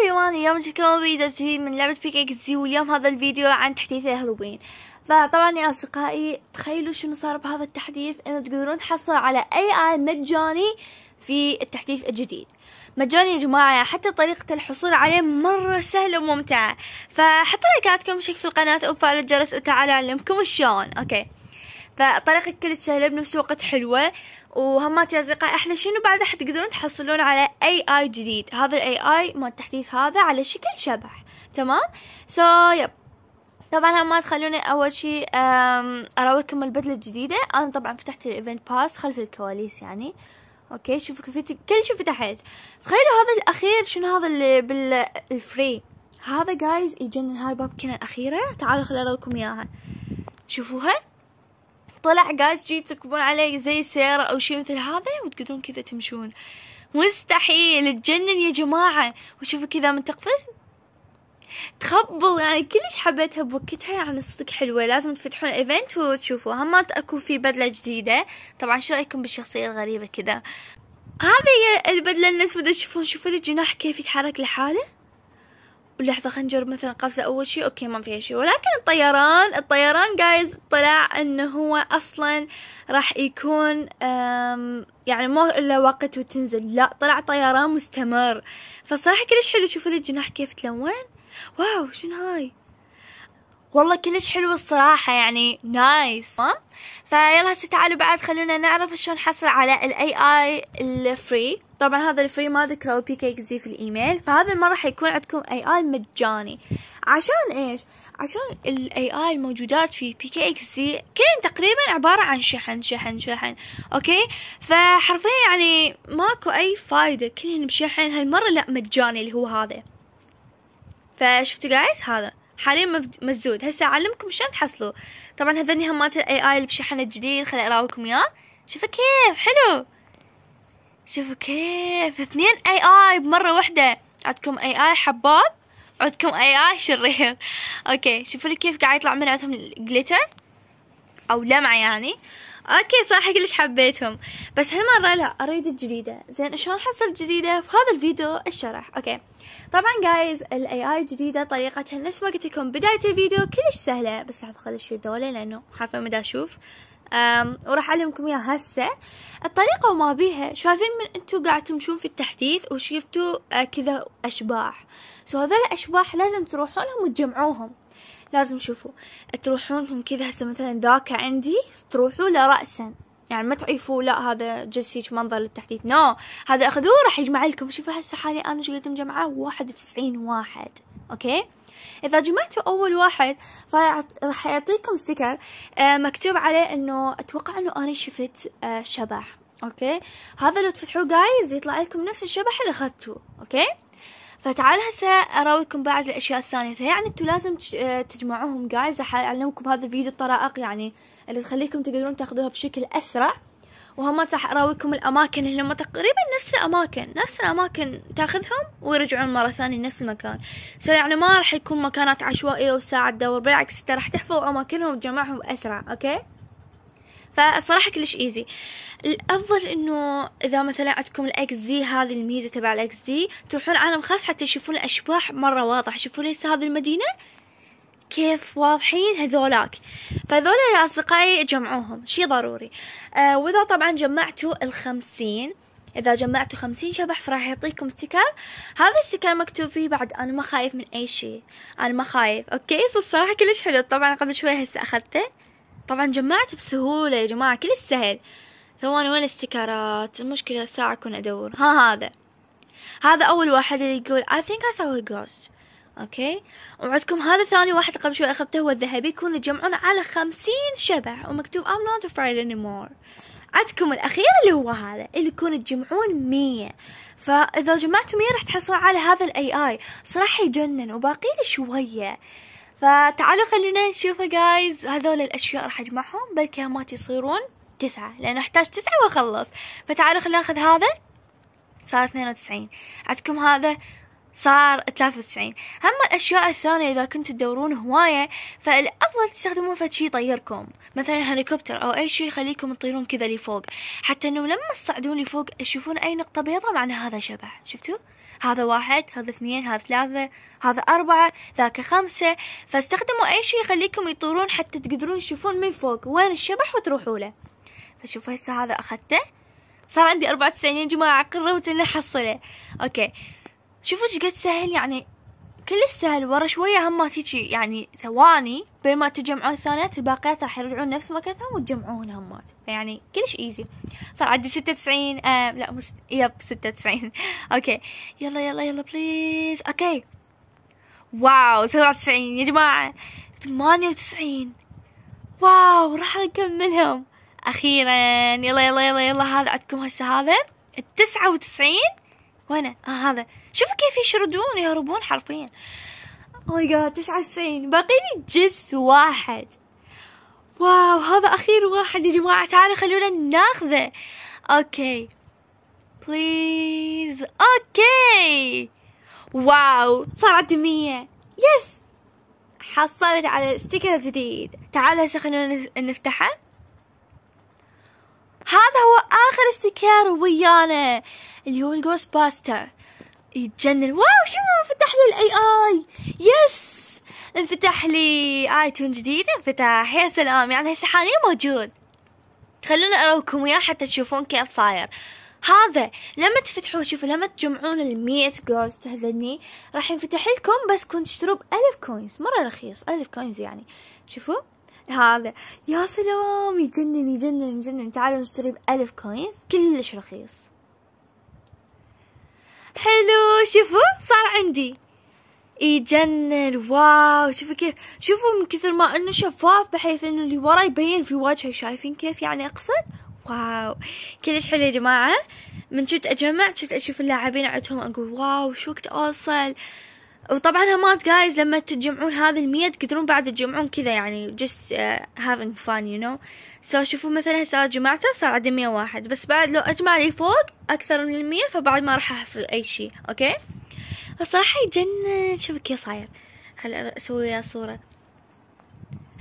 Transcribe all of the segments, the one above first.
everyone اليوم جيتكم فيديو جديد من لعبة بيك زي واليوم هذا الفيديو عن تحديث الهروين فطبعا يا اصدقائي تخيلوا شنو صار بهذا التحديث انه تقدرون تحصلوا على اي اي مجاني في التحديث الجديد مجاني يا جماعة حتى طريقة الحصول عليه مرة سهلة وممتعة فحطوا لايكاتكم شيك في القناة وفعل الجرس وتعالوا اعلمكم شلون اوكي فطريقة كل سهلة بنفس الوقت حلوة وهمات يا اصدقائي احلى شيء انه بعد راح تقدرون تحصلون على اي اي جديد هذا الاي اي مال التحديث هذا على شكل شبح تمام سو so, يب طبعا ما تخلوني اول شيء اراويكم البدله الجديده انا طبعا فتحت الايفنت باس خلف الكواليس يعني اوكي شوفوا كيف كل شيء فتحت تخيلوا هذا الاخير شنو هذا اللي بالفري هذا جايز يجنن هاي البابكنه الاخيره تعالوا خليني اراويكم اياها شوفوها طلع جايز جي تركبون عليه زي سيارة أو شيء مثل هذا وتقدرون كذا تمشون مستحيل تجنن يا جماعة وشوفوا كذا من تقفز تخبل يعني كلش حبيتها بوقتها يعني صدق حلوة لازم تفتحون ايفنت وتشوفوا همات اكو في بدلة جديدة طبعا شو رايكم بالشخصية الغريبة كذا هذه هي البدلة بدها تشوفون شوفوا الجناح كيف يتحرك لحاله ولحظة خلينا نجرب مثلا قفزة أول شي أوكي ما فيها شي ولكن الطيران الطيران جايز طلع إنه هو أصلا راح يكون يعني مو إلا وقت وتنزل لا طلع طيران مستمر فالصراحة كلش حلو شوفوا الجناح كيف تلون واو شنو هاي والله كلش حلوة الصراحة يعني نايس أه؟ فيلا هسه تعالوا بعد خلونا نعرف شلون نحصل على الاي اي الفري طبعا هذا الفري ما ذكروا بي كي زي في الايميل فهذا المرة حيكون عندكم اي اي مجاني عشان ايش عشان الاي اي الموجودات في بي كي اكس زي كلهن تقريبا عبارة عن شحن شحن شحن اوكي فحرفيا يعني ماكو اي فايدة كلهن بشحن هالمرة لا مجاني اللي هو هذا فشفتوا جايز هذا حاليا مسدود هسه اعلمكم شلون تحصلوا طبعا هذني همات الاي اي اللي بشحنه جديد خليني اراويكم اياه شوفوا كيف حلو شوفوا كيف اثنين اي اي بمره واحده عندكم اي اي حباب عندكم اي اي شرير اوكي شوفوا لي كيف قاعد يطلع من عندهم جليتر او لمعه يعني اوكي صراحة كلش حبيتهم بس هالمرة لا اريد الجديدة زين شلون حصل جديدة في هذا الفيديو الشرح اوكي طبعا جايز الاي اي الجديدة طريقتها نفس ما قلت لكم بداية الفيديو كلش سهلة بس راح ادخل الشي ذولي لانه حرفيا ما دا اشوف وراح اعلمكم اياها هسه الطريقة وما بيها شايفين من انتو قاعد تمشون في التحديث وشفتوا آه، كذا اشباح سو هذول الاشباح لازم تروحون لهم وتجمعوهم لازم شوفوا تروحونهم كذا هسه مثلا ذاك عندي تروحوا له رأسا يعني ما تعيفوا لا هذا جس هيك منظر للتحديث نو no. هذا اخذوه راح يجمع لكم شوفوا هسه حالي انا شقد مجمعه 91 واحد اوكي اذا جمعتوا اول واحد راح يعطيكم ستيكر آه، مكتوب عليه انه اتوقع انه انا شفت آه، شبح اوكي هذا لو تفتحوه جايز يطلع لكم نفس الشبح اللي اخذتوه اوكي فتعال هسه اراويكم بعض الاشياء الثانيه فيعني انتم لازم آه، تجمعوهم جايز راح اعلمكم هذا الفيديو الطرائق يعني اللي تخليكم تقدرون تاخذوها بشكل اسرع وهم راح اراويكم الاماكن اللي هم تقريبا نفس الاماكن نفس الاماكن تاخذهم ويرجعون مره ثانيه نفس المكان سو يعني ما راح يكون مكانات عشوائيه وساعه تدور بالعكس انت راح تحفظ اماكنهم وتجمعهم اسرع اوكي فالصراحة كلش ايزي الافضل انه اذا مثلا عندكم الاكس دي هذه الميزة تبع الاكس دي تروحون عالم خاص حتى تشوفون الاشباح مرة واضح شوفوا ليس هذه المدينة كيف واضحين هذولاك فذولا يا أصدقائي جمعوهم شي ضروري آه وإذا طبعا جمعتوا الخمسين إذا جمعتوا خمسين شبح فراح يعطيكم ستيكر هذا الستيكر مكتوب فيه بعد أنا ما خايف من أي شيء أنا ما خايف أوكي الصراحة كلش حلو طبعا قبل شوي هسه أخذته طبعا جمعت بسهولة يا جماعة كل السهل ثواني وين الاستيكرات المشكلة ساعة كنت أدور ها هذا هذا أول واحد اللي يقول I think I saw a ghost اوكي وعندكم هذا ثاني واحد قبل شوي اخذته هو الذهبي يكون يجمعون على خمسين شبح ومكتوب I'm not afraid anymore عندكم الاخير اللي هو هذا اللي يكون تجمعون مية فاذا جمعتوا مية راح تحصلون على هذا الاي اي صراحة يجنن وباقي لي شوية فتعالوا خلونا نشوفه جايز هذول الاشياء راح اجمعهم بالكامات يصيرون تسعة لان احتاج تسعة واخلص فتعالوا خلينا ناخذ هذا صار اثنين وتسعين عندكم هذا صار 93 هم الأشياء الثانية إذا كنتوا تدورون هواية فالأفضل تستخدمون فد شي يطيركم مثلا هليكوبتر أو أي شي يخليكم تطيرون كذا لفوق حتى إنه لما تصعدون لفوق تشوفون أي نقطة بيضاء معناها هذا شبح شفتوا؟ هذا واحد هذا اثنين هذا ثلاثة هذا أربعة ذاك خمسة فاستخدموا أي شيء يخليكم يطيرون حتى تقدرون تشوفون من فوق وين الشبح وتروحوا له فشوفوا هسه هذا أخذته صار عندي أربعة وتسعين يا جماعة قررت إني أحصله أوكي شوفوا ايش قد سهل يعني كلش سهل ورا شوية هم ما تيجي يعني ثواني بين ما تجمعون الثانيات الباقيات راح يرجعون نفس مكانهم وتجمعون همات فيعني كلش ايزي صار عندي ستة وتسعين آه لا مست... يب ستة وتسعين اوكي يلا يلا يلا بليز اوكي واو سبعة وتسعين يا جماعة ثمانية وتسعين واو راح نكملهم اخيرا يلا يلا يلا يلا هذا عندكم هسه هذا التسعة وتسعين وانا آه هذا شوفوا كيف يشردون يهربون حرفيا ماي oh جاد تسعة وتسعين باقي لي جست واحد واو هذا اخير واحد يا جماعة تعالوا خلونا ناخذه اوكي بليز اوكي واو صارت مية يس حصلت على ستيكر جديد تعالوا هسه خلونا نفتحه هذا هو اخر ستيكر ويانا اللي هو الجوست باستر يتجنن واو شوفوا فتح لي الاي اي يس انفتح لي ايتون جديد انفتح يا سلام يعني هسه حاليا موجود خلونا اراوكم اياه حتى تشوفون كيف صاير هذا لما تفتحوه شوفوا لما تجمعون المية جوست هذني راح ينفتح لكم بس كنت تشتروا بألف كوينز مرة رخيص ألف كوينز يعني شوفوا هذا يا سلام يجنن يجنن يجنن تعالوا نشتري بألف كوينز كلش رخيص حلو شوفوا صار عندي يجنن واو شوفوا كيف شوفوا من كثر ما انه شفاف بحيث انه اللي ورا يبين في وجهي شايفين كيف يعني اقصد واو كلش حلو يا جماعه من كنت اجمع كنت اشوف اللاعبين عندهم اقول واو شو وقت اوصل وطبعا همات جايز لما تجمعون هذا المية تقدرون بعد تجمعون كذا يعني just uh, having fun you know سو شوفوا مثلا هسه جمعته صار عندي مية واحد بس بعد لو اجمع لي فوق اكثر من المية فبعد ما راح احصل اي شي اوكي الصراحة يجنن شوف كيف صاير خل اسوي وياه صورة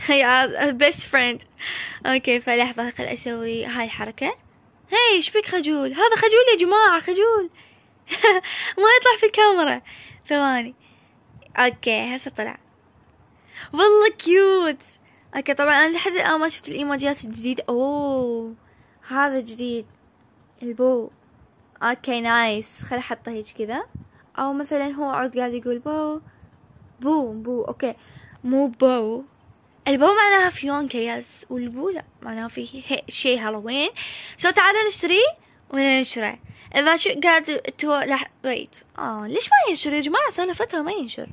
هي بيست فريند اوكي فلحظة خل اسوي هاي الحركة هاي ايش بك خجول هذا خجول يا جماعة خجول ما يطلع في الكاميرا ثواني اوكي هسه طلع والله كيوت اوكي طبعا انا لحد الان ما شفت الايموجيات الجديدة اوه هذا جديد البو اوكي نايس خل احطه هيك كذا او مثلا هو عود قاعد يقول بو بو بو اوكي مو بو البو معناها فيون يس والبو لا معناها في شيء هالوين سو تعالوا نشتريه وننشره اذا شو قاعد تو لح... ويت اه ليش ما ينشر يا جماعه صار فتره ما ينشر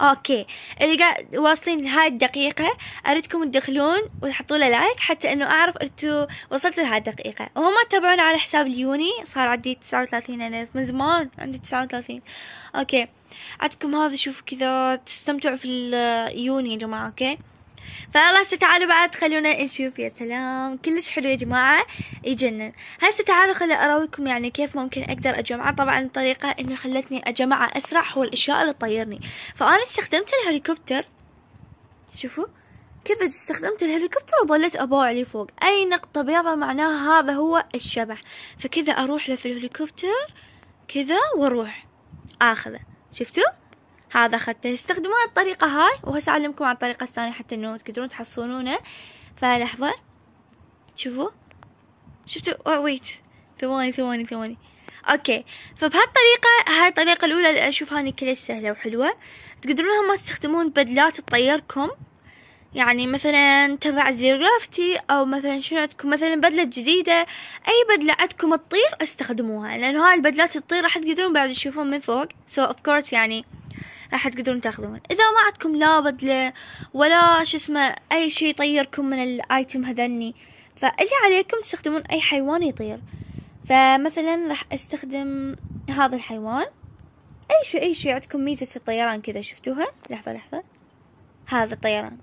اوكي اللي قاعد واصلين لهاي الدقيقه اريدكم تدخلون وتحطوا له لايك حتى انه اعرف انتو وصلتوا لهاي الدقيقه وهم تابعونا على حساب اليوني صار عندي 39 الف من زمان عندي 39 اوكي عندكم هذا شوفوا كذا تستمتعوا في اليوني يا جماعه اوكي فخلاص تعالوا بعد خلونا نشوف يا سلام كلش حلو يا جماعة يجنن هسه تعالوا خلي اراويكم يعني كيف ممكن اقدر اجمعه طبعا الطريقة اللي خلتني اجمعه اسرع هو الاشياء اللي تطيرني فانا استخدمت الهليكوبتر شوفوا كذا استخدمت الهليكوبتر وظليت أبوع لي فوق أي نقطة بيضة معناها هذا هو الشبح فكذا أروح له في الهليكوبتر كذا وأروح آخذه شفتوا هذا اخذته استخدمون الطريقة هاي وهسه اعلمكم على الطريقة الثانية حتى انه تقدرون تحصلونه فلحظة شوفوا شفتوا ويت ثواني ثواني ثواني اوكي فبهالطريقة هاي الطريقة الاولى اللي اشوفها اني كلش سهلة وحلوة تقدرون هم تستخدمون بدلات تطيركم يعني مثلا تبع زيرغرافتي او مثلا شنو عندكم مثلا بدلة جديدة اي بدلة عندكم تطير استخدموها لانه هاي البدلات تطير راح تقدرون بعد تشوفون من فوق سو so اوف يعني راح تقدرون تاخذون اذا ما عندكم لا بدله ولا شو اسمه اي شيء يطيركم من الايتم هذني فاللي عليكم تستخدمون اي حيوان يطير فمثلا راح استخدم هذا الحيوان اي شيء اي شيء عندكم ميزه الطيران كذا شفتوها لحظه لحظه هذا الطيران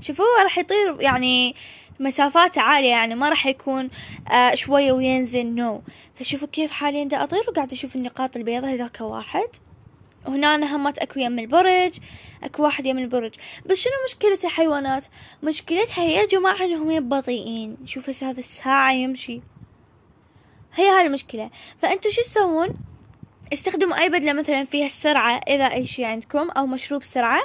شوفوه راح يطير يعني مسافات عالية يعني ما راح يكون آه شوية وينزل نو no. فشوفوا كيف حاليا دا أطير وقاعد أشوف النقاط البيضاء هذاك واحد هنا همات اكو يم البرج اكو واحد يم البرج بس شنو مشكلة الحيوانات مشكلتها يا جماعة انهم بطيئين شوف هسه هذا الساعة يمشي هي هاي المشكلة فانتو شو تسوون استخدموا اي بدلة مثلا فيها السرعة اذا اي شي عندكم او مشروب سرعة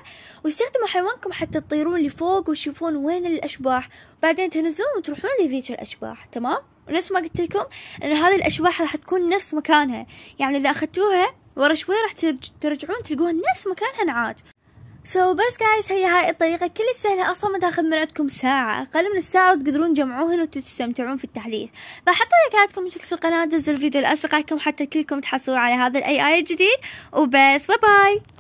واستخدموا حيوانكم حتى تطيرون لفوق وتشوفون وين الاشباح بعدين تنزلون وتروحون لذيك الاشباح تمام ونفس ما قلت لكم ان هذه الاشباح راح تكون نفس مكانها يعني اذا اخذتوها ورا شوي راح ترجعون تلقون نفس مكانها انعاد سو so بس جايز هي هاي الطريقة كل السهلة أصلا ما تاخذ من عندكم ساعة أقل من الساعة وتقدرون تجمعوهن وتستمتعون في التحليل فحطوا لايكاتكم شكل في القناة دزوا الفيديو لأصدقائكم حتى كلكم تحصلوا على هذا الأي آي الجديد وبس باي باي